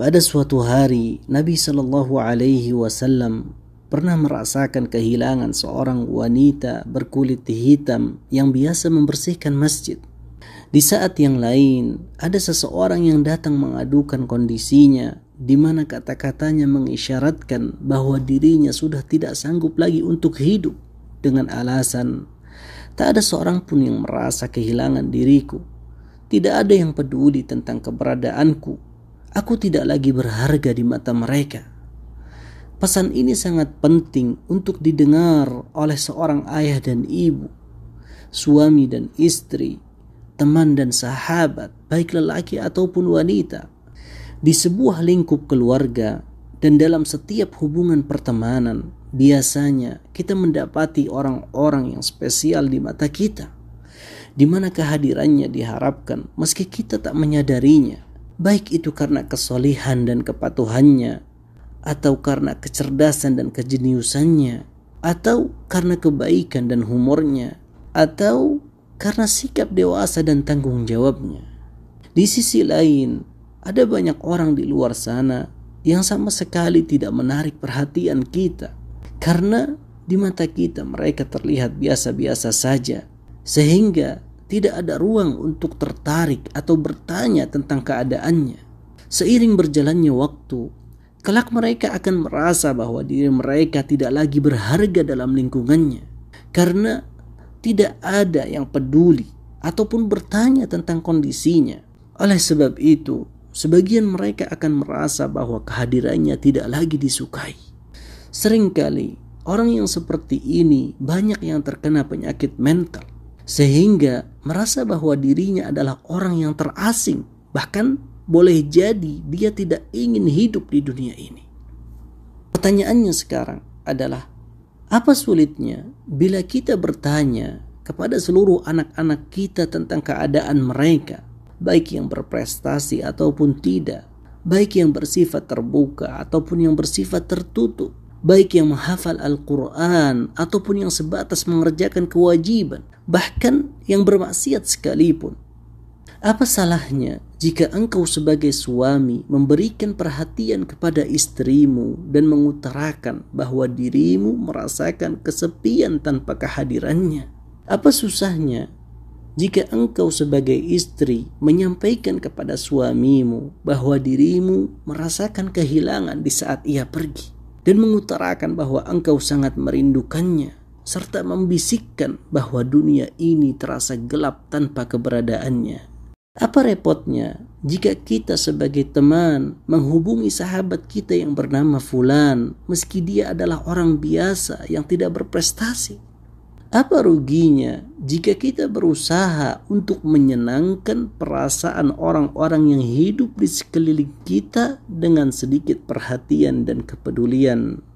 Pada suatu hari, Nabi Shallallahu Alaihi Wasallam pernah merasakan kehilangan seorang wanita berkulit hitam yang biasa membersihkan masjid. Di saat yang lain, ada seseorang yang datang mengadukan kondisinya, di mana kata-katanya mengisyaratkan bahwa dirinya sudah tidak sanggup lagi untuk hidup dengan alasan tak ada seorang pun yang merasa kehilangan diriku. Tidak ada yang peduli tentang keberadaanku Aku tidak lagi berharga di mata mereka. Pesan ini sangat penting untuk didengar oleh seorang ayah dan ibu, suami dan istri, teman dan sahabat, baik lelaki ataupun wanita. Di sebuah lingkup keluarga dan dalam setiap hubungan pertemanan, biasanya kita mendapati orang-orang yang spesial di mata kita, di mana kehadirannya diharapkan meski kita tak menyadarinya baik itu karena kesolihan dan kepatuhannya, atau karena kecerdasan dan kejeniusannya, atau karena kebaikan dan humornya, atau karena sikap dewasa dan tanggung jawabnya. Di sisi lain, ada banyak orang di luar sana yang sama sekali tidak menarik perhatian kita karena di mata kita mereka terlihat biasa-biasa saja, sehingga tidak ada ruang untuk tertarik atau bertanya tentang keadaannya. Seiring berjalannya waktu, kelak mereka akan merasa bahwa diri mereka tidak lagi berharga dalam lingkungannya karena tidak ada yang peduli ataupun bertanya tentang kondisinya. Oleh sebab itu, sebagian mereka akan merasa bahwa kehadirannya tidak lagi disukai. Seringkali orang yang seperti ini banyak yang terkena penyakit mental sehingga merasa bahwa dirinya adalah orang yang terasing, bahkan boleh jadi dia tidak ingin hidup di dunia ini. Pertanyaannya sekarang adalah, apa sulitnya bila kita bertanya kepada seluruh anak-anak kita tentang keadaan mereka, baik yang berprestasi ataupun tidak, baik yang bersifat terbuka ataupun yang bersifat tertutup, baik yang menghafal Al-Quran ataupun yang sebatas mengerjakan kewajiban, bahkan yang bermaksiat sekalipun. Apa salahnya jika engkau sebagai suami memberikan perhatian kepada istrimu dan mengutarakan bahwa dirimu merasakan kesepian tanpa kehadirannya? Apa susahnya jika engkau sebagai istri menyampaikan kepada suamimu bahwa dirimu merasakan kehilangan di saat ia pergi dan mengutarakan bahwa engkau sangat merindukannya? serta membisikkan bahwa dunia ini terasa gelap tanpa keberadaannya. Apa repotnya jika kita sebagai teman menghubungi sahabat kita yang bernama Fulan, meski dia adalah orang biasa yang tidak berprestasi? Apa ruginya jika kita berusaha untuk menyenangkan perasaan orang-orang yang hidup di sekeliling kita dengan sedikit perhatian dan kepedulian?